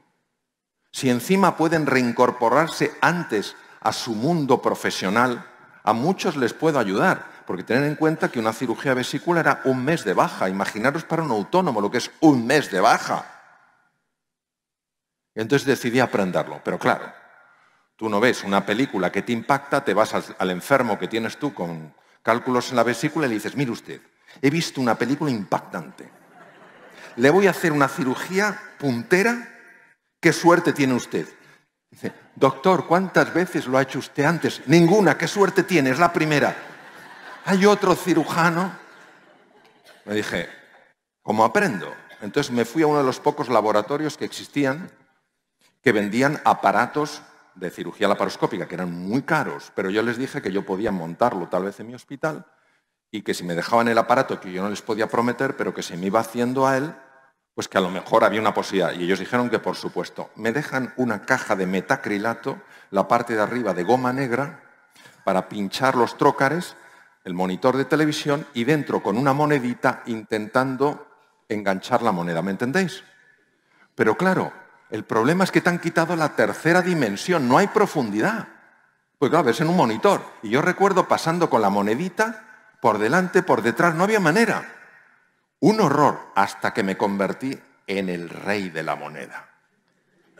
Si encima pueden reincorporarse antes a su mundo profesional, a muchos les puedo ayudar. Porque tener en cuenta que una cirugía vesícula era un mes de baja. Imaginaros para un autónomo lo que es un mes de baja. Entonces decidí aprenderlo. Pero claro, tú no ves una película que te impacta, te vas al, enfermo que tienes tú con cálculos en la vesícula y le dices, mire usted, he visto una película impactante. Le voy a hacer una cirugía puntera. ¿Qué suerte tiene usted? Dice, doctor, ¿cuántas veces lo ha hecho usted antes? Ninguna, qué suerte tiene, es la primera. ¿Hay otro cirujano? Me dije, ¿cómo aprendo? Entonces me fui a uno de los pocos laboratorios que existían que vendían aparatos de cirugía laparoscópica, que eran muy caros, pero yo les dije que yo podía montarlo tal vez en mi hospital y que si me dejaban el aparato que yo no les podía prometer, pero que se me iba haciendo a él, pues que a lo mejor había una posibilidad. Y ellos dijeron que por supuesto. Me dejan una caja de metacrilato, la parte de arriba de goma negra, para pinchar los trócares el monitor de televisión y dentro con una monedita intentando enganchar la moneda, ¿me entendéis? Pero claro, el problema es que te han quitado la tercera dimensión, no hay profundidad. Pues claro, ves en un monitor. Y yo recuerdo pasando con la monedita por delante, por detrás, no había manera. Un horror hasta que me convertí en el rey de la moneda.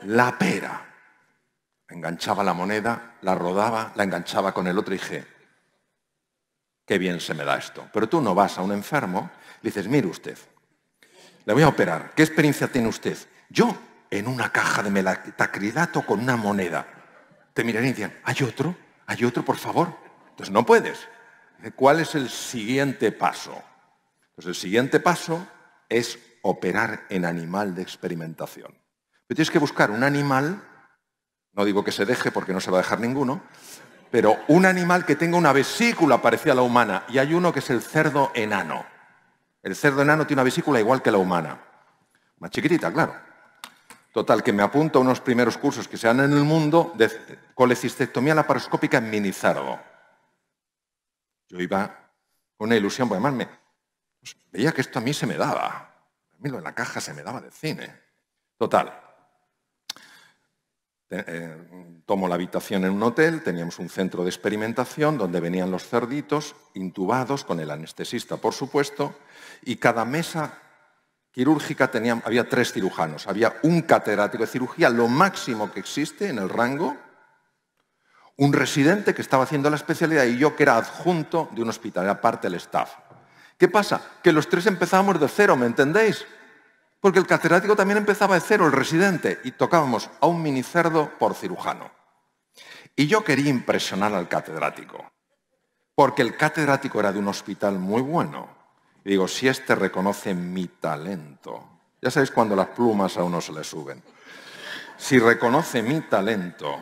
La pera. Enganchaba la moneda, la rodaba, la enganchaba con el otro y dije, qué bien se me da esto. Pero tú no vas a un enfermo y dices, mire usted, le voy a operar, ¿qué experiencia tiene usted? Yo, en una caja de metacrilato con una moneda. Te mirarían y dirían, ¿hay otro? ¿Hay otro, por favor? Entonces no puedes. ¿Cuál es el siguiente paso? Pues el siguiente paso es operar en animal de experimentación. Pero tienes que buscar un animal, no digo que se deje porque no se va a dejar ninguno, pero un animal que tenga una vesícula parecida a la humana. Y hay uno que es el cerdo enano. El cerdo enano tiene una vesícula igual que la humana. Más chiquitita, claro. Total, que me apunto a unos primeros cursos que se dan en el mundo de colecistectomía laparoscópica en minizargo. Yo iba con una ilusión, porque además me, pues, veía que esto a mí se me daba. A mí lo en la caja se me daba de cine. Total, eh, tomo la habitación en un hotel, teníamos un centro de experimentación donde venían los cerditos intubados con el anestesista, por supuesto, y cada mesa quirúrgica tenía, había tres cirujanos, había un catedrático de cirugía, lo máximo que existe en el rango, un residente que estaba haciendo la especialidad y yo que era adjunto de un hospital, aparte parte del staff. ¿Qué pasa? Que los tres empezábamos de cero, ¿me entendéis? Porque el catedrático también empezaba de cero, el residente, y tocábamos a un minicerdo por cirujano. Y yo quería impresionar al catedrático, porque el catedrático era de un hospital muy bueno. Y digo, si este reconoce mi talento, ya sabéis cuando las plumas a uno se le suben, si reconoce mi talento,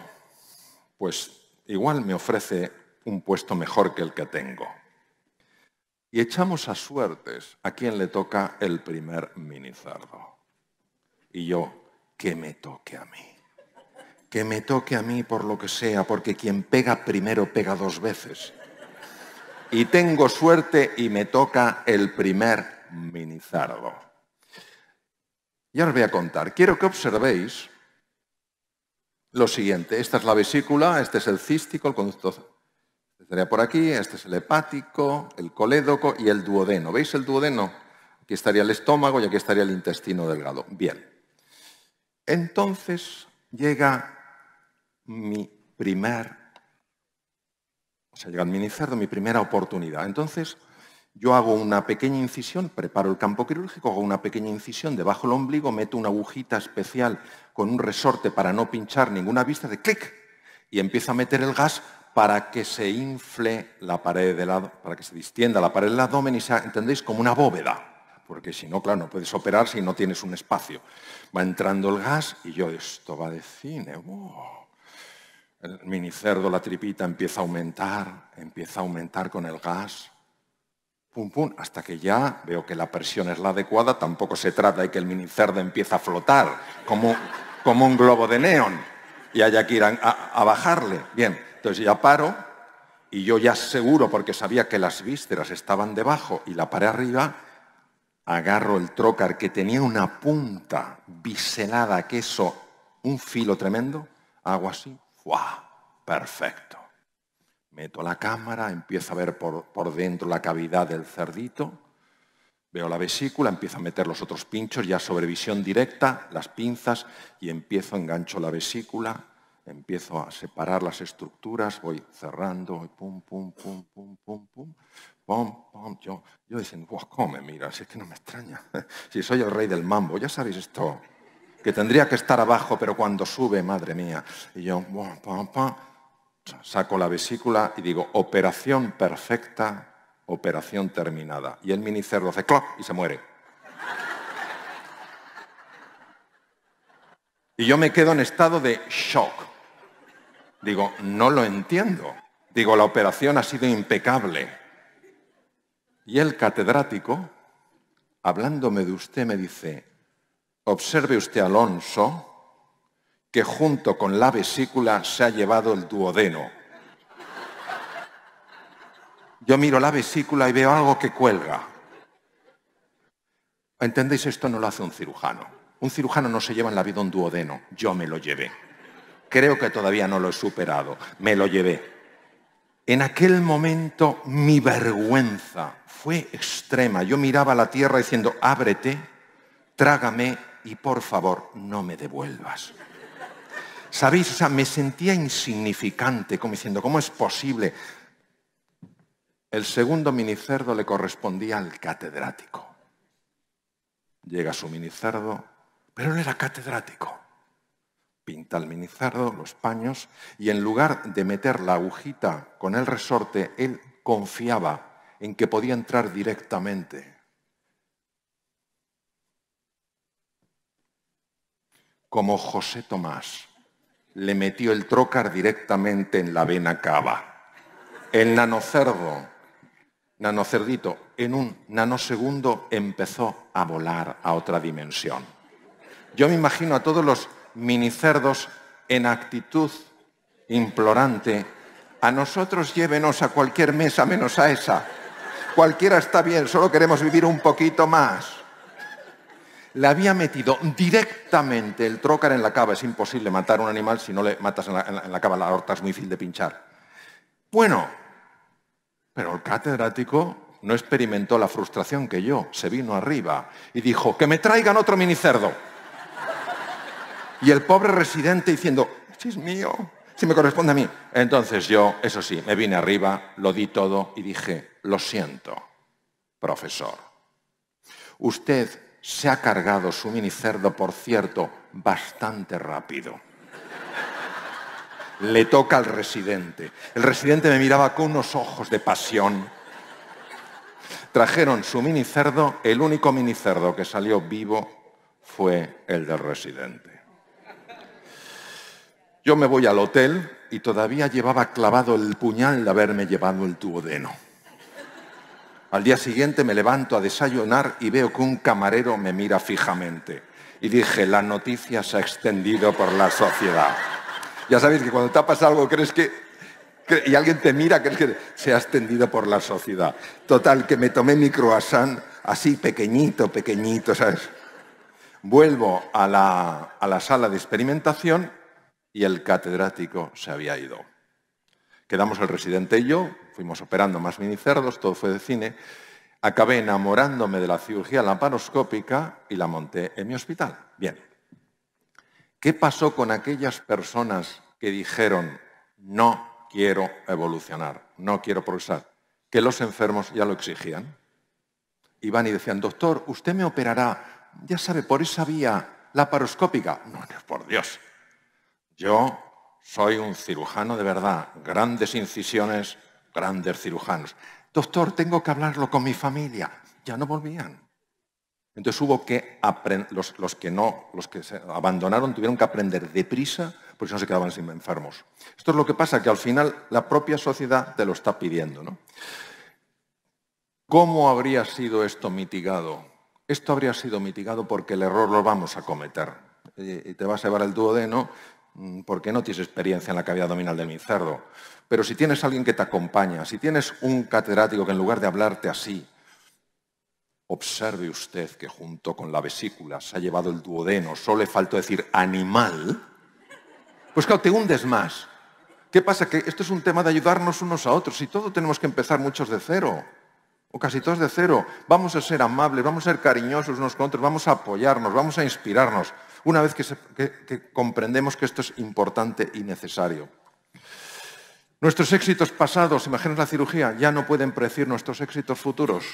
pues igual me ofrece un puesto mejor que el que tengo y echamos a suertes a quien le toca el primer minizardo. Y yo, que me toque a mí. Que me toque a mí por lo que sea, porque quien pega primero pega dos veces. Y tengo suerte y me toca el primer minizardo. Y ahora os voy a contar. Quiero que observéis lo siguiente. Esta es la vesícula, este es el cístico, el conducto Estaría por aquí, este es el hepático, el colédoco y el duodeno. ¿Veis el duodeno? Aquí estaría el estómago y aquí estaría el intestino delgado. Bien. Entonces llega mi primer, o sea, llega el mi primera oportunidad. Entonces yo hago una pequeña incisión, preparo el campo quirúrgico, hago una pequeña incisión debajo del ombligo, meto una agujita especial con un resorte para no pinchar ninguna vista, de clic, y empiezo a meter el gas para que se infle la pared del para que se distienda la pared del abdomen y sea, entendéis, como una bóveda, porque si no, claro, no puedes operar si no tienes un espacio. Va entrando el gas y yo, esto va de cine. Oh. El minicerdo, la tripita, empieza a aumentar, empieza a aumentar con el gas. Pum, pum, hasta que ya veo que la presión es la adecuada, tampoco se trata de que el minicerdo empiece a flotar como, como un globo de neón y haya que ir a bajarle. Bien, entonces ya paro y yo ya seguro, porque sabía que las vísceras estaban debajo y la paré arriba, agarro el trocar que tenía una punta biselada, que eso, un filo tremendo, hago así, ¡guau! Perfecto. Meto la cámara, empiezo a ver por, por dentro la cavidad del cerdito, veo la vesícula, empiezo a meter los otros pinchos, ya sobre visión directa, las pinzas, y empiezo, engancho la vesícula, empiezo a separar las estructuras, voy cerrando, pum, pum, pum, pum, pum, pum, pum, pum. Yo, yo diciendo, wow, ¿cómo me miras? Es que no me extraña. Si soy el rey del mambo, ya sabéis esto, que tendría que estar abajo, pero cuando sube, madre mía. Y yo, saco la vesícula y digo, operación perfecta, operación terminada. Y el minicerdo hace clock y se muere. Y yo me quedo en estado de shock. Digo, no lo entiendo. Digo, la operación ha sido impecable. Y el catedrático, hablándome de usted, me dice, observe usted, Alonso, que junto con la vesícula se ha llevado el duodeno. Yo miro la vesícula y veo algo que cuelga. ¿Entendéis? Esto no lo hace un cirujano. Un cirujano no se lleva en la vida un duodeno. Yo me lo llevé. Creo que todavía no lo he superado. Me lo llevé. En aquel momento mi vergüenza fue extrema. Yo miraba a la tierra diciendo, ábrete, trágame y por favor no me devuelvas. ¿Sabéis? O sea, me sentía insignificante, como diciendo, ¿cómo es posible? El segundo minicerdo le correspondía al catedrático. Llega su minicerdo, pero no era catedrático pinta el minizardo, los paños, y en lugar de meter la agujita con el resorte, él confiaba en que podía entrar directamente. Como José Tomás le metió el trocar directamente en la vena cava. El nanocerdo, nanocerdito, en un nanosegundo empezó a volar a otra dimensión. Yo me imagino a todos los minicerdos en actitud implorante. A nosotros llévenos a cualquier mesa menos a esa. Cualquiera está bien, solo queremos vivir un poquito más. Le había metido directamente el trocar en la cava. Es imposible matar a un animal si no le matas en la, cava. La horta es muy fin de pinchar. Bueno, pero el catedrático no experimentó la frustración que yo. Se vino arriba y dijo, que me traigan otro minicerdo. Y el pobre residente diciendo, si es mío, si me corresponde a mí. Entonces yo, eso sí, me vine arriba, lo di todo y dije, lo siento, profesor. Usted se ha cargado su minicerdo, por cierto, bastante rápido. Le toca al residente. El residente me miraba con unos ojos de pasión. Trajeron su minicerdo, el único minicerdo que salió vivo fue el del residente. Yo me voy al hotel y todavía llevaba clavado el puñal de haberme llevado el tubo Al día siguiente me levanto a desayunar y veo que un camarero me mira fijamente. Y dije, la noticia se ha extendido por la sociedad. Ya sabéis que cuando tapas algo crees y alguien te mira, crees que se ha extendido por la sociedad. Total, que me tomé mi croissant así pequeñito, pequeñito, ¿sabes? Vuelvo a la, a la sala de experimentación y el catedrático se había ido. Quedamos el residente y yo, fuimos operando más minicerdos, todo fue de cine. Acabé enamorándome de la cirugía laparoscópica y la monté en mi hospital. Bien. ¿Qué pasó con aquellas personas que dijeron, no quiero evolucionar, no quiero progresar? Que los enfermos ya lo exigían. Iban y decían, doctor, usted me operará, ya sabe, por esa vía laparoscópica. No, no, por Dios, yo soy un cirujano de verdad, grandes incisiones, grandes cirujanos. Doctor, tengo que hablarlo con mi familia. Ya no volvían. Entonces hubo que los, los, que no, los que se abandonaron tuvieron que aprender deprisa porque no se quedaban sin enfermos. Esto es lo que pasa, que al final la propia sociedad te lo está pidiendo. ¿Cómo habría sido esto mitigado? Esto habría sido mitigado porque el error lo vamos a cometer. Eh, y te vas a llevar el duodeno Mm, porque no tienes experiencia en la cavidad abdominal del cerdo? Pero si tienes alguien que te acompaña, si tienes un catedrático que en lugar de hablarte así, observe usted que junto con la vesícula se ha llevado el duodeno, solo le faltó decir animal, pues claro, te hundes más. ¿Qué pasa? Que esto es un tema de ayudarnos unos a otros Si todo tenemos que empezar muchos de cero o casi todos de cero. Vamos a ser amables, vamos a ser cariñosos unos con otros, vamos a apoyarnos, vamos a inspirarnos una vez que, comprendemos que esto es importante y necesario. Nuestros éxitos pasados, imaginaos la cirugía, ya no pueden predecir nuestros éxitos futuros.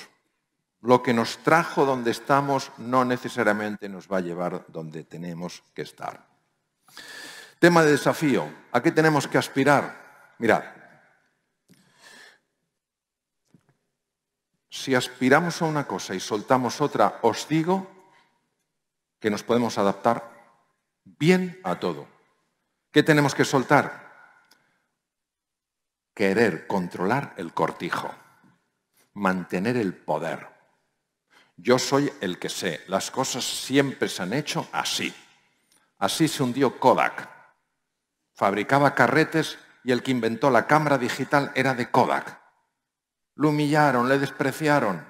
Lo que nos trajo donde estamos no necesariamente nos va a llevar donde tenemos que estar. Tema de desafío. ¿A qué tenemos que aspirar? Mirad. Si aspiramos a una cosa y soltamos otra, os digo que nos podemos adaptar bien a todo. ¿Qué tenemos que soltar? Querer controlar el cortijo, mantener el poder. Yo soy el que sé, las cosas siempre se han hecho así. Así se hundió Kodak. Fabricaba carretes y el que inventó la cámara digital era de Kodak. Lo humillaron, le despreciaron.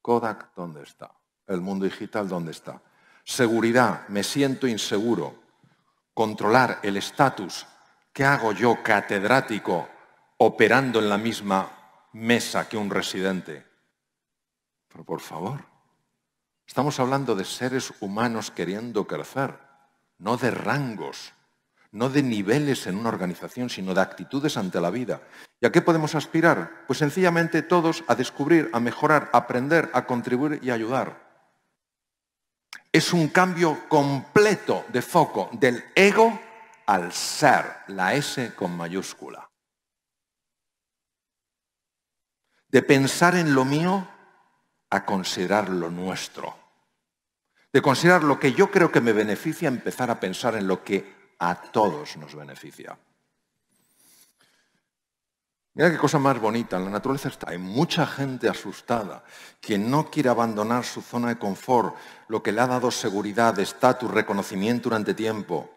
Kodak, ¿dónde está? el mundo digital dónde está. Seguridad, me siento inseguro. Controlar el estatus, ¿qué hago yo catedrático operando en la misma mesa que un residente? Pero por favor, estamos hablando de seres humanos queriendo crecer, no de rangos, no de niveles en una organización, sino de actitudes ante la vida. ¿Y a qué podemos aspirar? Pues sencillamente todos a descubrir, a mejorar, a aprender, a contribuir y ayudar es un cambio completo de foco del ego al ser, la S con mayúscula. De pensar en lo mío a considerar lo nuestro. De considerar lo que yo creo que me beneficia, empezar a pensar en lo que a todos nos beneficia. Mira qué cosa más bonita, en la naturaleza está. Hay mucha gente asustada que no quiere abandonar su zona de confort, lo que le ha dado seguridad, estatus, reconocimiento durante tiempo.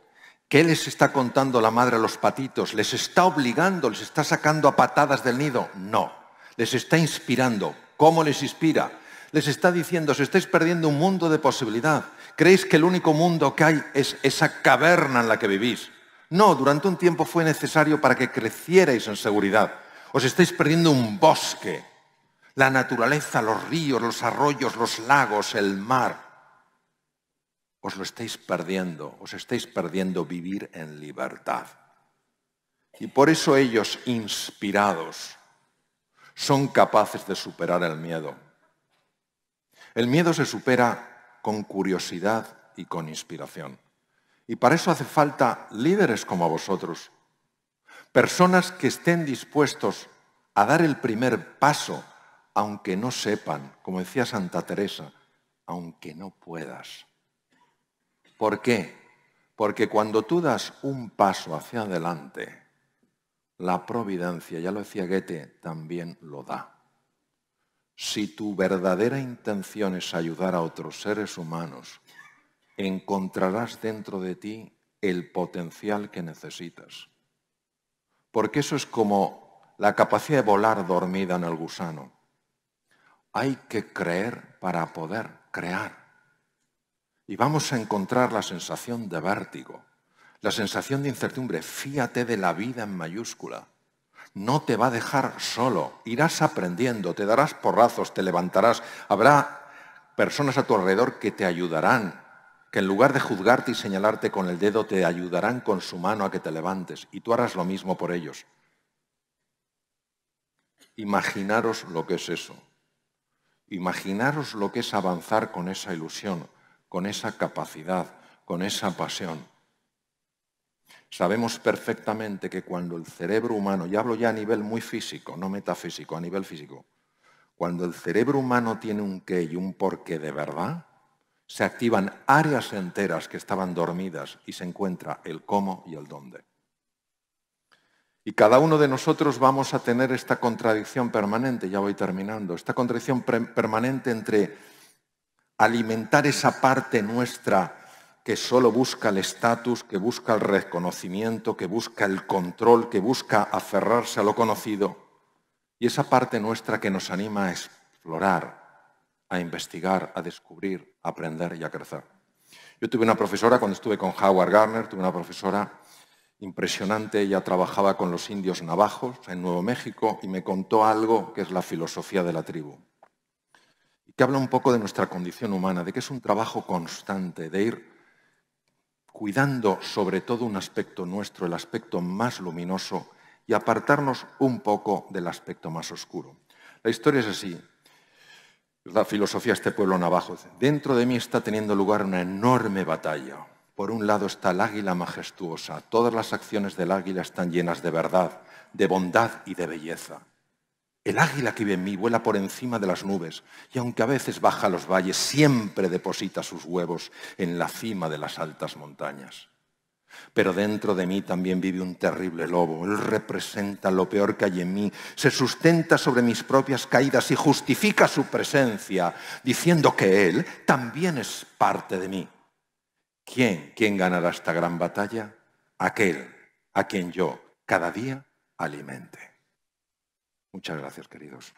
¿Qué les está contando la madre a los patitos? ¿Les está obligando? ¿Les está sacando a patadas del nido? No. Les está inspirando. ¿Cómo les inspira? Les está diciendo, os estáis perdiendo un mundo de posibilidad. ¿Creéis que el único mundo que hay es esa caverna en la que vivís? No, durante un tiempo fue necesario para que crecierais en seguridad os estáis perdiendo un bosque, la naturaleza, los ríos, los arroyos, los lagos, el mar. Os lo estáis perdiendo, os estáis perdiendo vivir en libertad. Y por eso ellos, inspirados, son capaces de superar el miedo. El miedo se supera con curiosidad y con inspiración. Y para eso hace falta líderes como vosotros, Personas que estén dispuestos a dar el primer paso, aunque no sepan, como decía Santa Teresa, aunque no puedas. ¿Por qué? Porque cuando tú das un paso hacia adelante, la providencia, ya lo decía Goethe, también lo da. Si tu verdadera intención es ayudar a otros seres humanos, encontrarás dentro de ti el potencial que necesitas porque eso es como la capacidad de volar dormida en el gusano. Hay que creer para poder crear. Y vamos a encontrar la sensación de vértigo, la sensación de incertidumbre. Fíate de la vida en mayúscula. No te va a dejar solo. Irás aprendiendo, te darás porrazos, te levantarás. Habrá personas a tu alrededor que te ayudarán, que en lugar de juzgarte y señalarte con el dedo, te ayudarán con su mano a que te levantes y tú harás lo mismo por ellos. Imaginaros lo que es eso. Imaginaros lo que es avanzar con esa ilusión, con esa capacidad, con esa pasión. Sabemos perfectamente que cuando el cerebro humano, y hablo ya a nivel muy físico, no metafísico, a nivel físico, cuando el cerebro humano tiene un qué y un por qué de verdad, se activan áreas enteras que estaban dormidas y se encuentra el cómo y el dónde. Y cada uno de nosotros vamos a tener esta contradicción permanente, ya voy terminando, esta contradicción permanente entre alimentar esa parte nuestra que solo busca el estatus, que busca el reconocimiento, que busca el control, que busca aferrarse a lo conocido, y esa parte nuestra que nos anima a explorar, a investigar, a descubrir, a aprender y a crecer. Yo tuve una profesora, cuando estuve con Howard Garner, tuve una profesora impresionante, ella trabajaba con los indios navajos en Nuevo México y me contó algo que es la filosofía de la tribu, y que habla un poco de nuestra condición humana, de que es un trabajo constante, de ir cuidando sobre todo un aspecto nuestro, el aspecto más luminoso, y apartarnos un poco del aspecto más oscuro. La historia es así la filosofía de este pueblo navajo. Dentro de mí está teniendo lugar una enorme batalla. Por un lado está el águila majestuosa. Todas las acciones del águila están llenas de verdad, de bondad y de belleza. El águila que vive en mí vuela por encima de las nubes y aunque a veces baja a los valles, siempre deposita sus huevos en la cima de las altas montañas. Pero dentro de mí también vive un terrible lobo. Él representa lo peor que hay en mí. Se sustenta sobre mis propias caídas y justifica su presencia diciendo que Él también es parte de mí. ¿Quién? ¿Quién ganará esta gran batalla? Aquel a quien yo cada día alimente. Muchas gracias, queridos.